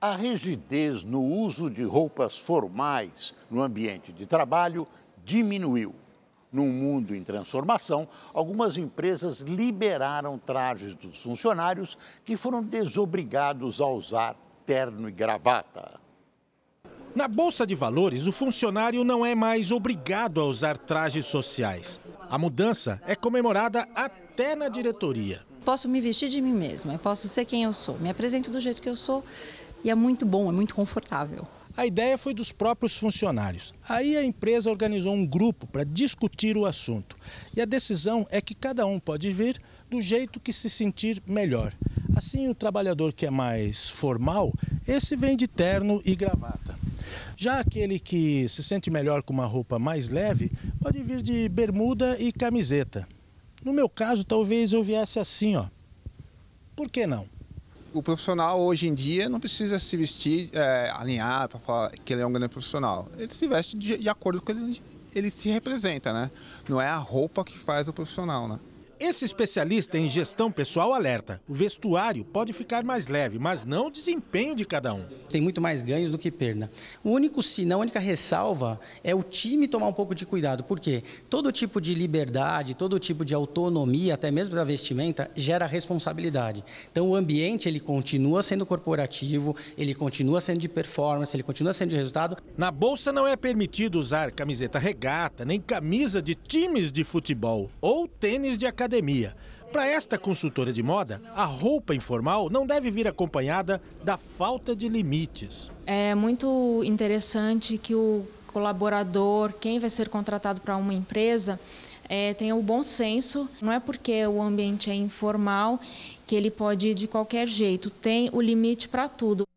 A rigidez no uso de roupas formais no ambiente de trabalho diminuiu. Num mundo em transformação, algumas empresas liberaram trajes dos funcionários que foram desobrigados a usar terno e gravata. Na Bolsa de Valores, o funcionário não é mais obrigado a usar trajes sociais. A mudança é comemorada até na diretoria. Posso me vestir de mim mesma, posso ser quem eu sou, me apresento do jeito que eu sou e é muito bom, é muito confortável. A ideia foi dos próprios funcionários. Aí a empresa organizou um grupo para discutir o assunto. E a decisão é que cada um pode vir do jeito que se sentir melhor. Assim, o trabalhador que é mais formal, esse vem de terno e gravata. Já aquele que se sente melhor com uma roupa mais leve, pode vir de bermuda e camiseta. No meu caso, talvez eu viesse assim, ó. Por que não? o profissional hoje em dia não precisa se vestir, é, alinhar para falar que ele é um grande profissional. Ele se veste de, de acordo com o que ele, ele se representa, né? Não é a roupa que faz o profissional, né? Esse especialista em gestão pessoal alerta: o vestuário pode ficar mais leve, mas não o desempenho de cada um. Tem muito mais ganhos do que perda. O único sinal, a única ressalva é o time tomar um pouco de cuidado, porque todo tipo de liberdade, todo tipo de autonomia, até mesmo para vestimenta, gera responsabilidade. Então o ambiente ele continua sendo corporativo, ele continua sendo de performance, ele continua sendo de resultado. Na bolsa não é permitido usar camiseta regata, nem camisa de times de futebol ou tênis de academia academia. Para esta consultora de moda, a roupa informal não deve vir acompanhada da falta de limites. É muito interessante que o colaborador, quem vai ser contratado para uma empresa, é, tenha o bom senso. Não é porque o ambiente é informal que ele pode ir de qualquer jeito. Tem o limite para tudo.